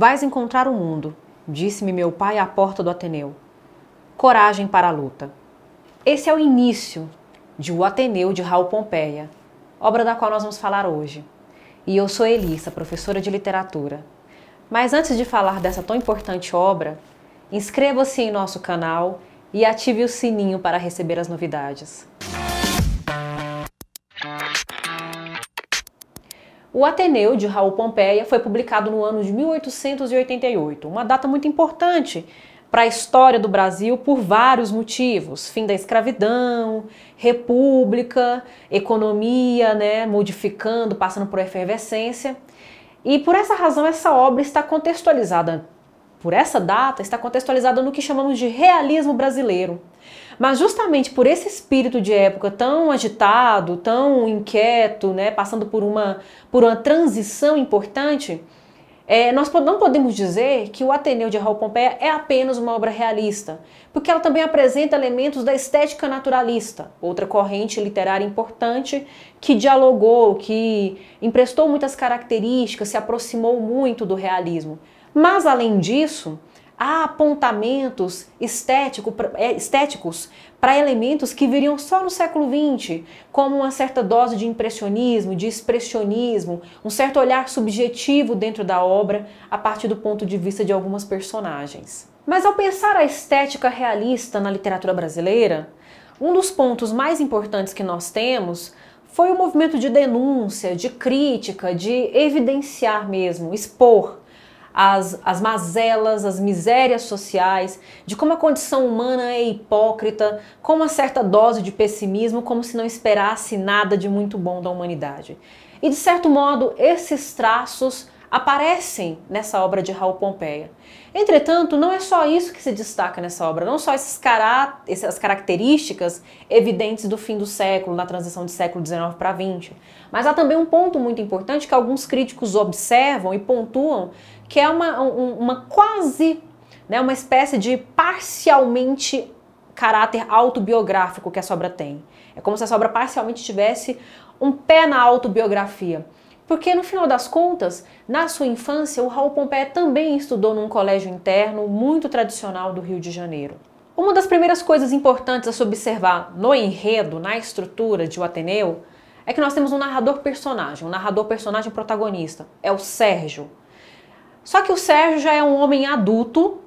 Vais encontrar o mundo, disse-me meu pai à porta do Ateneu. Coragem para a luta. Esse é o início de O Ateneu de Raul Pompeia, obra da qual nós vamos falar hoje. E eu sou Elissa, professora de literatura. Mas antes de falar dessa tão importante obra, inscreva-se em nosso canal e ative o sininho para receber as novidades. O Ateneu de Raul Pompeia foi publicado no ano de 1888, uma data muito importante para a história do Brasil por vários motivos: fim da escravidão, república, economia, né, modificando, passando por efervescência. E por essa razão essa obra está contextualizada por essa data está contextualizada no que chamamos de realismo brasileiro. Mas justamente por esse espírito de época tão agitado, tão inquieto, né, passando por uma, por uma transição importante, é, nós não podemos dizer que o Ateneu de Raul Pompeia é apenas uma obra realista, porque ela também apresenta elementos da estética naturalista, outra corrente literária importante que dialogou, que emprestou muitas características, se aproximou muito do realismo. Mas, além disso, há apontamentos estético, é, estéticos para elementos que viriam só no século XX, como uma certa dose de impressionismo, de expressionismo, um certo olhar subjetivo dentro da obra a partir do ponto de vista de algumas personagens. Mas ao pensar a estética realista na literatura brasileira, um dos pontos mais importantes que nós temos foi o movimento de denúncia, de crítica, de evidenciar mesmo, expor as, as mazelas, as misérias sociais, de como a condição humana é hipócrita, com uma certa dose de pessimismo, como se não esperasse nada de muito bom da humanidade. E de certo modo, esses traços aparecem nessa obra de Raul Pompeia. Entretanto, não é só isso que se destaca nessa obra, não só esses cará essas características evidentes do fim do século, na transição de século XIX para XX, mas há também um ponto muito importante que alguns críticos observam e pontuam, que é uma, um, uma quase, né, uma espécie de parcialmente caráter autobiográfico que a sobra tem. É como se a sobra parcialmente tivesse um pé na autobiografia. Porque no final das contas, na sua infância, o Raul Pompeia também estudou num colégio interno muito tradicional do Rio de Janeiro. Uma das primeiras coisas importantes a se observar no enredo, na estrutura de O Ateneu, é que nós temos um narrador personagem, um narrador personagem protagonista, é o Sérgio. Só que o Sérgio já é um homem adulto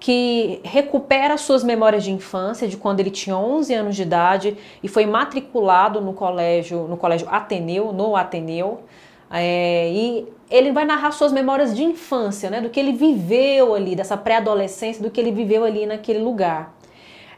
que recupera suas memórias de infância, de quando ele tinha 11 anos de idade e foi matriculado no colégio, no colégio Ateneu, no Ateneu. É, e ele vai narrar suas memórias de infância, né, do que ele viveu ali, dessa pré-adolescência, do que ele viveu ali naquele lugar.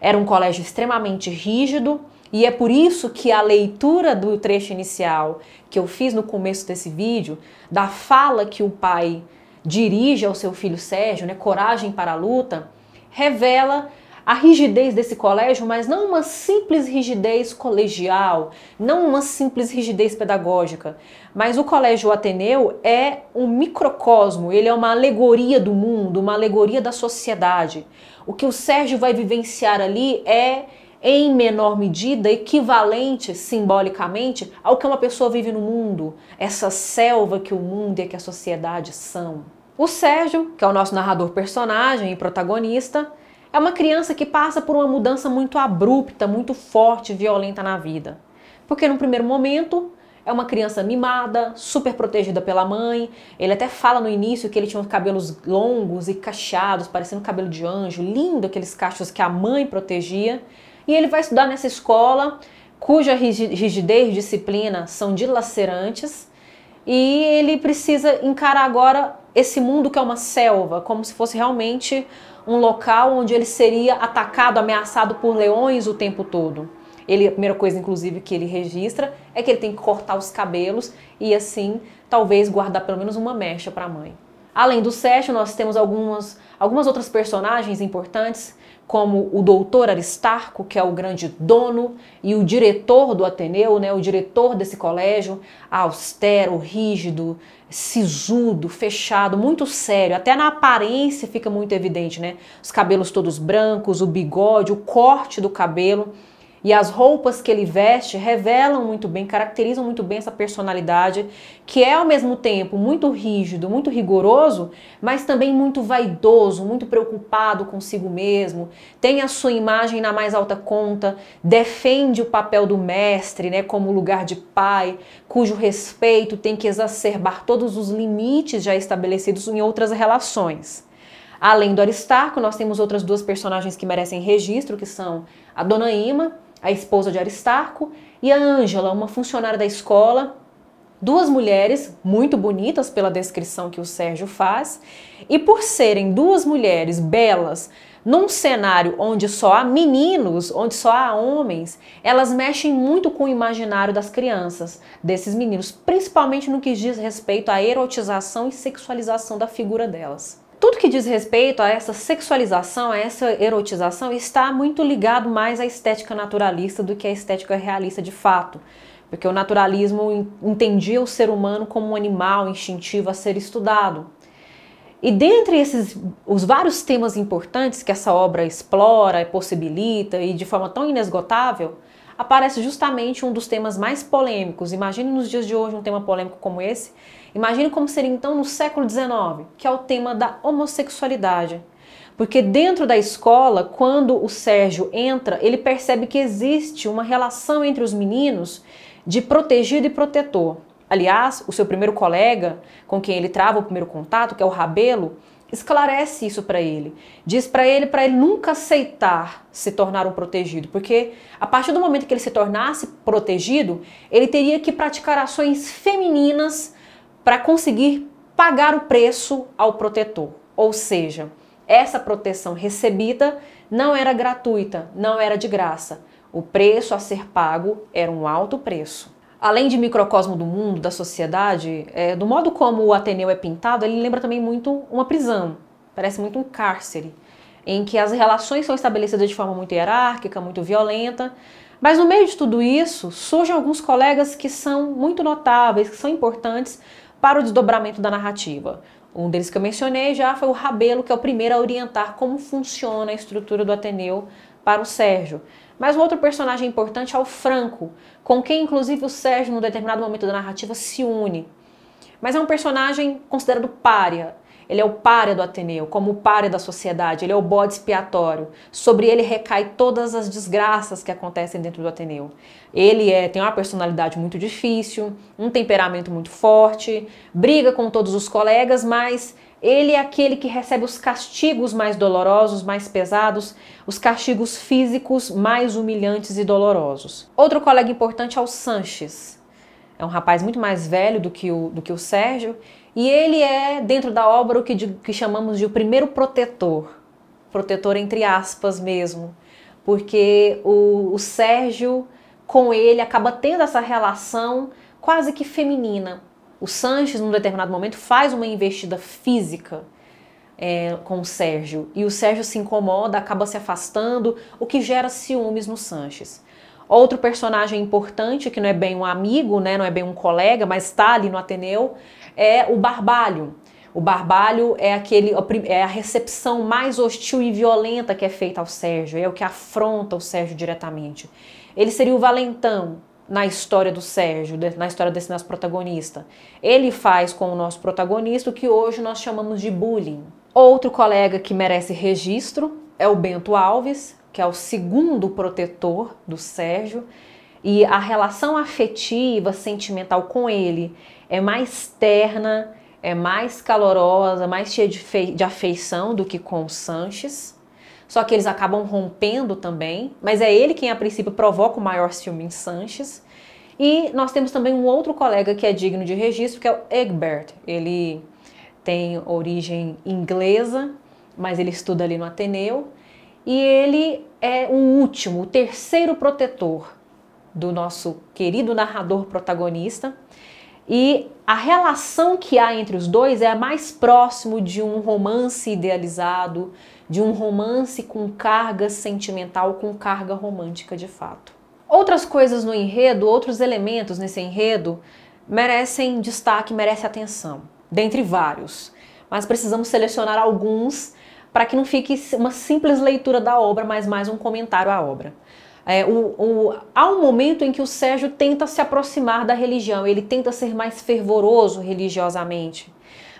Era um colégio extremamente rígido, e é por isso que a leitura do trecho inicial que eu fiz no começo desse vídeo, da fala que o pai dirige ao seu filho Sérgio, né, Coragem para a Luta, revela a rigidez desse colégio, mas não uma simples rigidez colegial, não uma simples rigidez pedagógica. Mas o Colégio Ateneu é um microcosmo, ele é uma alegoria do mundo, uma alegoria da sociedade. O que o Sérgio vai vivenciar ali é, em menor medida, equivalente simbolicamente ao que uma pessoa vive no mundo, essa selva que o mundo e que a sociedade são. O Sérgio, que é o nosso narrador personagem e protagonista, é uma criança que passa por uma mudança muito abrupta, muito forte, violenta na vida. Porque no primeiro momento é uma criança mimada, super protegida pela mãe. Ele até fala no início que ele tinha cabelos longos e cacheados, parecendo cabelo de anjo, lindo aqueles cachos que a mãe protegia. E ele vai estudar nessa escola cuja rigidez e disciplina são dilacerantes. E ele precisa encarar agora esse mundo que é uma selva, como se fosse realmente um local onde ele seria atacado, ameaçado por leões o tempo todo. Ele, a primeira coisa, inclusive, que ele registra é que ele tem que cortar os cabelos e, assim, talvez guardar pelo menos uma mecha para a mãe. Além do Sérgio, nós temos algumas, algumas outras personagens importantes como o doutor Aristarco, que é o grande dono e o diretor do Ateneu, né, o diretor desse colégio, austero, rígido, sisudo, fechado, muito sério, até na aparência fica muito evidente, né? Os cabelos todos brancos, o bigode, o corte do cabelo. E as roupas que ele veste revelam muito bem, caracterizam muito bem essa personalidade, que é ao mesmo tempo muito rígido, muito rigoroso, mas também muito vaidoso, muito preocupado consigo mesmo, tem a sua imagem na mais alta conta, defende o papel do mestre, né, como lugar de pai, cujo respeito tem que exacerbar todos os limites já estabelecidos em outras relações. Além do Aristarco, nós temos outras duas personagens que merecem registro, que são a Dona Ima a esposa de Aristarco, e a Ângela, uma funcionária da escola, duas mulheres muito bonitas pela descrição que o Sérgio faz, e por serem duas mulheres belas, num cenário onde só há meninos, onde só há homens, elas mexem muito com o imaginário das crianças, desses meninos, principalmente no que diz respeito à erotização e sexualização da figura delas. Tudo que diz respeito a essa sexualização, a essa erotização, está muito ligado mais à estética naturalista do que à estética realista de fato. Porque o naturalismo entendia o ser humano como um animal instintivo a ser estudado. E dentre esses os vários temas importantes que essa obra explora, possibilita e de forma tão inesgotável, aparece justamente um dos temas mais polêmicos. Imagine nos dias de hoje um tema polêmico como esse. Imagine como seria então no século XIX, que é o tema da homossexualidade. Porque dentro da escola, quando o Sérgio entra, ele percebe que existe uma relação entre os meninos de protegido e protetor. Aliás, o seu primeiro colega com quem ele trava o primeiro contato, que é o Rabelo, esclarece isso para ele. Diz para ele para ele nunca aceitar se tornar um protegido, porque a partir do momento que ele se tornasse protegido, ele teria que praticar ações femininas para conseguir pagar o preço ao protetor. Ou seja, essa proteção recebida não era gratuita, não era de graça. O preço a ser pago era um alto preço além de microcosmo do mundo, da sociedade, é, do modo como o Ateneu é pintado, ele lembra também muito uma prisão, parece muito um cárcere, em que as relações são estabelecidas de forma muito hierárquica, muito violenta. Mas no meio de tudo isso, surgem alguns colegas que são muito notáveis, que são importantes para o desdobramento da narrativa. Um deles que eu mencionei já foi o Rabelo, que é o primeiro a orientar como funciona a estrutura do Ateneu para o Sérgio. Mas um outro personagem importante é o Franco, com quem inclusive o Sérgio, num determinado momento da narrativa, se une. Mas é um personagem considerado párea. Ele é o párea do Ateneu, como o párea da sociedade, ele é o bode expiatório. Sobre ele recai todas as desgraças que acontecem dentro do Ateneu. Ele é, tem uma personalidade muito difícil, um temperamento muito forte, briga com todos os colegas, mas ele é aquele que recebe os castigos mais dolorosos, mais pesados, os castigos físicos mais humilhantes e dolorosos. Outro colega importante é o Sanches. É um rapaz muito mais velho do que o, do que o Sérgio, e ele é, dentro da obra, o que, de, que chamamos de o primeiro protetor. Protetor entre aspas mesmo, porque o, o Sérgio, com ele, acaba tendo essa relação quase que feminina o Sanches, num determinado momento, faz uma investida física é, com o Sérgio. E o Sérgio se incomoda, acaba se afastando, o que gera ciúmes no Sanches. Outro personagem importante, que não é bem um amigo, né, não é bem um colega, mas está ali no Ateneu, é o Barbalho. O Barbalho é, aquele, é a recepção mais hostil e violenta que é feita ao Sérgio, é o que afronta o Sérgio diretamente. Ele seria o valentão, na história do Sérgio, na história desse nosso protagonista. Ele faz com o nosso protagonista o que hoje nós chamamos de bullying. Outro colega que merece registro é o Bento Alves, que é o segundo protetor do Sérgio, e a relação afetiva, sentimental com ele é mais terna, é mais calorosa, mais cheia de, de afeição do que com o Sanches só que eles acabam rompendo também, mas é ele quem a princípio provoca o maior ciúme em Sanches. E nós temos também um outro colega que é digno de registro, que é o Egbert. Ele tem origem inglesa, mas ele estuda ali no Ateneu. E ele é o último, o terceiro protetor do nosso querido narrador protagonista. E a relação que há entre os dois é a mais próximo de um romance idealizado, de um romance com carga sentimental, com carga romântica de fato. Outras coisas no enredo, outros elementos nesse enredo merecem destaque, merecem atenção, dentre vários. Mas precisamos selecionar alguns para que não fique uma simples leitura da obra, mas mais um comentário à obra. É, o, o, há um momento em que o Sérgio tenta se aproximar da religião, ele tenta ser mais fervoroso religiosamente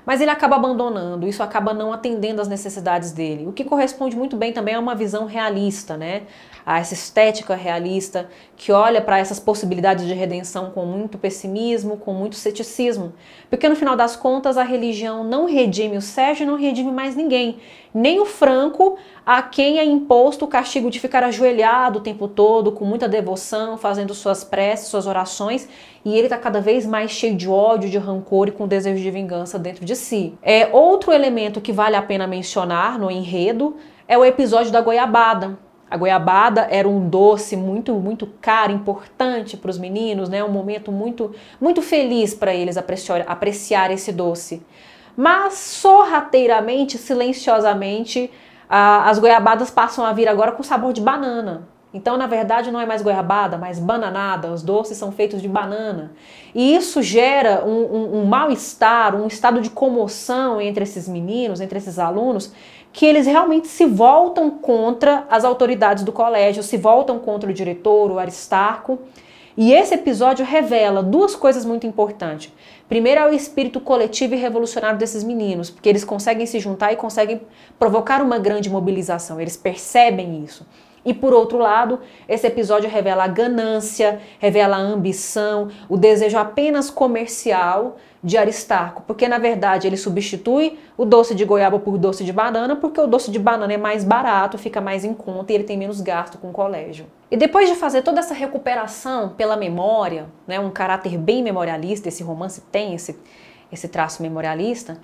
mas ele acaba abandonando, isso acaba não atendendo às necessidades dele, o que corresponde muito bem também a uma visão realista, né? a essa estética realista, que olha para essas possibilidades de redenção com muito pessimismo, com muito ceticismo. Porque no final das contas, a religião não redime o Sérgio e não redime mais ninguém, nem o Franco, a quem é imposto o castigo de ficar ajoelhado o tempo todo, com muita devoção, fazendo suas preces, suas orações, e ele está cada vez mais cheio de ódio, de rancor e com desejo de vingança dentro de si. É outro elemento que vale a pena mencionar no enredo é o episódio da goiabada, a goiabada era um doce muito, muito caro, importante para os meninos, né? Um momento muito, muito feliz para eles apreciar, apreciar esse doce. Mas sorrateiramente, silenciosamente, as goiabadas passam a vir agora com sabor de banana. Então, na verdade, não é mais goiabada, mas bananada. Os doces são feitos de banana. E isso gera um, um, um mal-estar, um estado de comoção entre esses meninos, entre esses alunos, que eles realmente se voltam contra as autoridades do colégio, se voltam contra o diretor, o Aristarco. E esse episódio revela duas coisas muito importantes. Primeiro é o espírito coletivo e revolucionário desses meninos, porque eles conseguem se juntar e conseguem provocar uma grande mobilização, eles percebem isso. E por outro lado, esse episódio revela a ganância, revela a ambição, o desejo apenas comercial de Aristarco, porque na verdade ele substitui o doce de goiaba por doce de banana, porque o doce de banana é mais barato, fica mais em conta e ele tem menos gasto com o colégio. E depois de fazer toda essa recuperação pela memória, né, um caráter bem memorialista, esse romance tem esse, esse traço memorialista,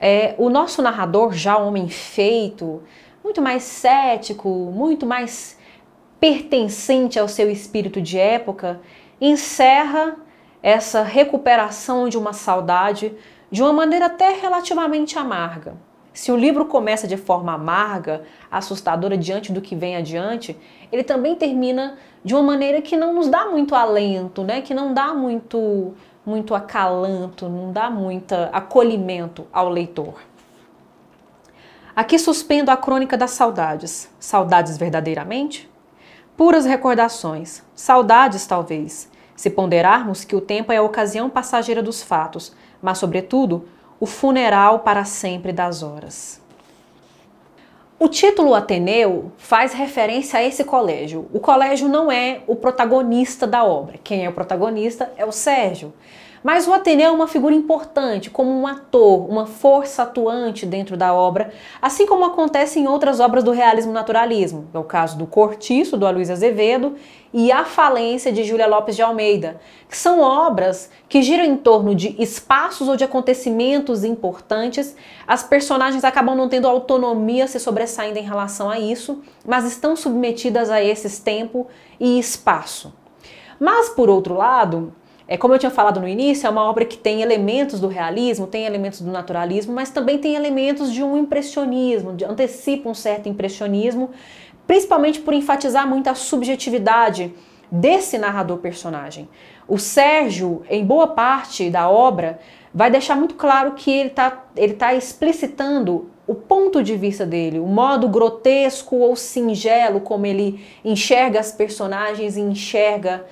é, o nosso narrador, já homem feito, muito mais cético, muito mais pertencente ao seu espírito de época, encerra essa recuperação de uma saudade de uma maneira até relativamente amarga. Se o livro começa de forma amarga, assustadora diante do que vem adiante, ele também termina de uma maneira que não nos dá muito alento, né? Que não dá muito muito acalanto, não dá muito acolhimento ao leitor. Aqui suspendo a crônica das saudades. Saudades verdadeiramente? Puras recordações, saudades talvez, se ponderarmos que o tempo é a ocasião passageira dos fatos, mas, sobretudo, o funeral para sempre das horas. O título Ateneu faz referência a esse colégio. O colégio não é o protagonista da obra. Quem é o protagonista é o Sérgio. Mas o Ateneu é uma figura importante, como um ator, uma força atuante dentro da obra, assim como acontece em outras obras do realismo naturalismo. É o caso do Cortiço, do Aloysio Azevedo, e A Falência, de Júlia Lopes de Almeida, que são obras que giram em torno de espaços ou de acontecimentos importantes. As personagens acabam não tendo autonomia, se sobressaindo em relação a isso, mas estão submetidas a esses tempo e espaço. Mas, por outro lado, é, como eu tinha falado no início, é uma obra que tem elementos do realismo, tem elementos do naturalismo, mas também tem elementos de um impressionismo, de, antecipa um certo impressionismo, principalmente por enfatizar muito a subjetividade desse narrador personagem. O Sérgio, em boa parte da obra, vai deixar muito claro que ele está ele tá explicitando o ponto de vista dele, o modo grotesco ou singelo como ele enxerga as personagens e enxerga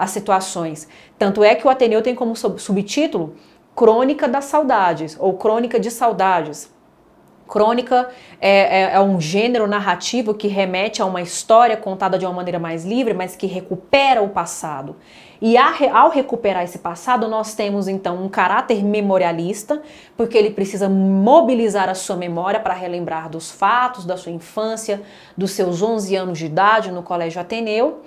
as situações. Tanto é que o Ateneu tem como subtítulo Crônica das Saudades ou Crônica de Saudades. Crônica é, é, é, um gênero narrativo que remete a uma história contada de uma maneira mais livre, mas que recupera o passado. E a, ao recuperar esse passado, nós temos então um caráter memorialista, porque ele precisa mobilizar a sua memória para relembrar dos fatos da sua infância, dos seus 11 anos de idade no Colégio Ateneu.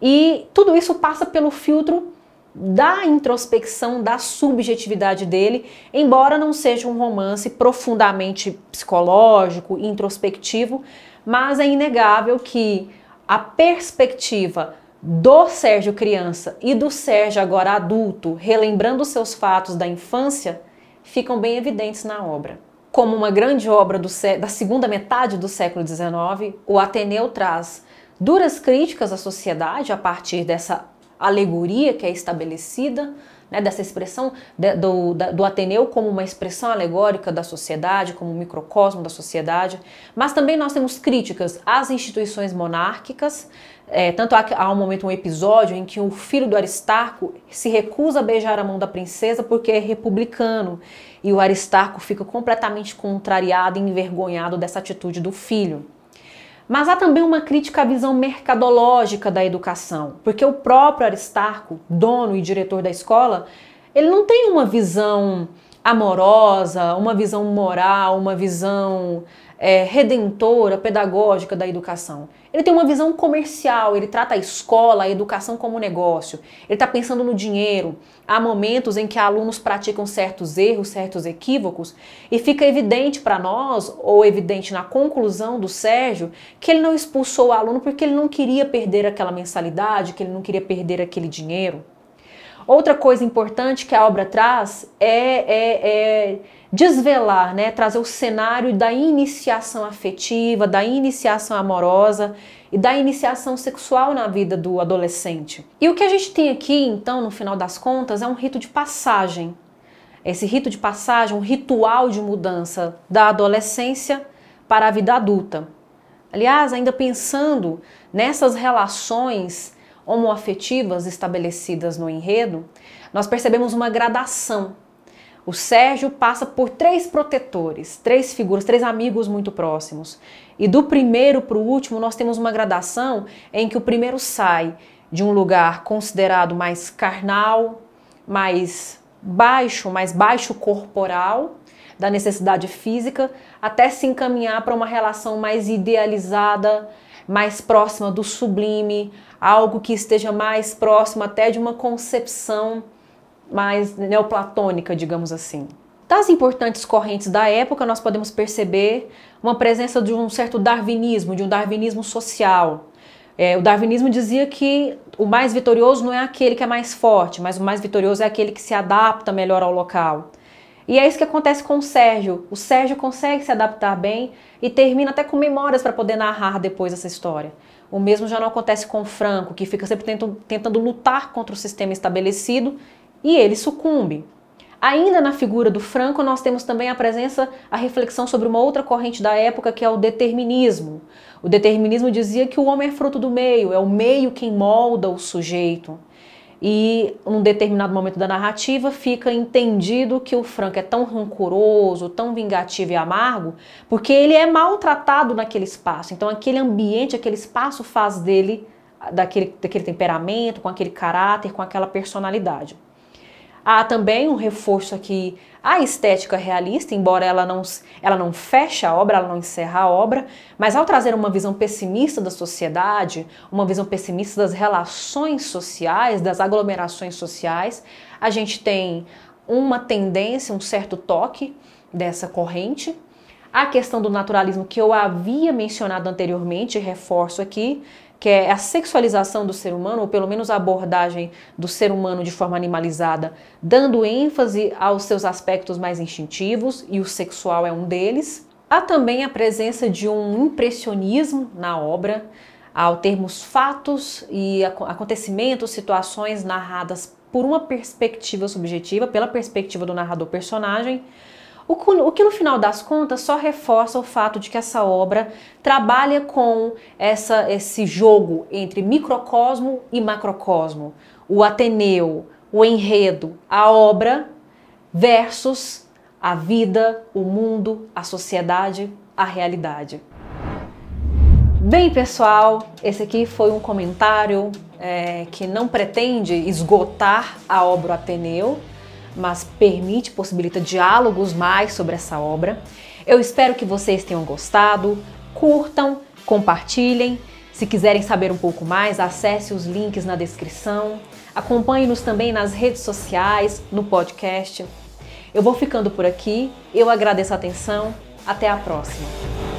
E tudo isso passa pelo filtro da introspecção, da subjetividade dele, embora não seja um romance profundamente psicológico, introspectivo, mas é inegável que a perspectiva do Sérgio criança e do Sérgio agora adulto, relembrando seus fatos da infância, ficam bem evidentes na obra. Como uma grande obra do, da segunda metade do século XIX, o Ateneu traz duras críticas à sociedade a partir dessa alegoria que é estabelecida, né, dessa expressão de, do, da, do Ateneu como uma expressão alegórica da sociedade, como um microcosmo da sociedade, mas também nós temos críticas às instituições monárquicas, é, tanto há, há um momento, um episódio em que o filho do Aristarco se recusa a beijar a mão da princesa porque é republicano, e o Aristarco fica completamente contrariado e envergonhado dessa atitude do filho. Mas há também uma crítica à visão mercadológica da educação, porque o próprio Aristarco, dono e diretor da escola, ele não tem uma visão amorosa, uma visão moral, uma visão é, redentora, pedagógica da educação. Ele tem uma visão comercial, ele trata a escola, a educação como negócio. Ele está pensando no dinheiro. Há momentos em que alunos praticam certos erros, certos equívocos, e fica evidente para nós, ou evidente na conclusão do Sérgio, que ele não expulsou o aluno porque ele não queria perder aquela mensalidade, que ele não queria perder aquele dinheiro. Outra coisa importante que a obra traz é, é, é desvelar, né? trazer o cenário da iniciação afetiva, da iniciação amorosa e da iniciação sexual na vida do adolescente. E o que a gente tem aqui, então, no final das contas, é um rito de passagem. Esse rito de passagem, um ritual de mudança da adolescência para a vida adulta. Aliás, ainda pensando nessas relações homoafetivas estabelecidas no enredo, nós percebemos uma gradação. O Sérgio passa por três protetores, três figuras, três amigos muito próximos. E do primeiro para o último, nós temos uma gradação em que o primeiro sai de um lugar considerado mais carnal, mais baixo, mais baixo corporal, da necessidade física, até se encaminhar para uma relação mais idealizada, mais próxima do sublime, algo que esteja mais próximo até de uma concepção mais neoplatônica, digamos assim. Das importantes correntes da época, nós podemos perceber uma presença de um certo darwinismo, de um darwinismo social. É, o darwinismo dizia que o mais vitorioso não é aquele que é mais forte, mas o mais vitorioso é aquele que se adapta melhor ao local. E é isso que acontece com o Sérgio. O Sérgio consegue se adaptar bem e termina até com memórias para poder narrar depois essa história. O mesmo já não acontece com o Franco, que fica sempre tentando, tentando lutar contra o sistema estabelecido e ele sucumbe. Ainda na figura do Franco, nós temos também a presença, a reflexão sobre uma outra corrente da época, que é o determinismo. O determinismo dizia que o homem é fruto do meio, é o meio quem molda o sujeito e num determinado momento da narrativa fica entendido que o Frank é tão rancoroso, tão vingativo e amargo, porque ele é maltratado naquele espaço. Então aquele ambiente, aquele espaço faz dele daquele, daquele temperamento, com aquele caráter, com aquela personalidade. Há também um reforço aqui à estética realista, embora ela não, ela não feche a obra, ela não encerra a obra, mas ao trazer uma visão pessimista da sociedade, uma visão pessimista das relações sociais, das aglomerações sociais, a gente tem uma tendência, um certo toque dessa corrente. A questão do naturalismo que eu havia mencionado anteriormente, reforço aqui, que é a sexualização do ser humano, ou pelo menos a abordagem do ser humano de forma animalizada, dando ênfase aos seus aspectos mais instintivos, e o sexual é um deles. Há também a presença de um impressionismo na obra, ao termos fatos e acontecimentos, situações narradas por uma perspectiva subjetiva, pela perspectiva do narrador personagem, o que no final das contas só reforça o fato de que essa obra trabalha com essa, esse jogo entre microcosmo e macrocosmo, o Ateneu, o enredo, a obra versus a vida, o mundo, a sociedade, a realidade. Bem, pessoal, esse aqui foi um comentário é, que não pretende esgotar a obra Ateneu, mas permite, possibilita diálogos mais sobre essa obra. Eu espero que vocês tenham gostado, curtam, compartilhem. Se quiserem saber um pouco mais, acesse os links na descrição. Acompanhe-nos também nas redes sociais, no podcast. Eu vou ficando por aqui. Eu agradeço a atenção. Até a próxima.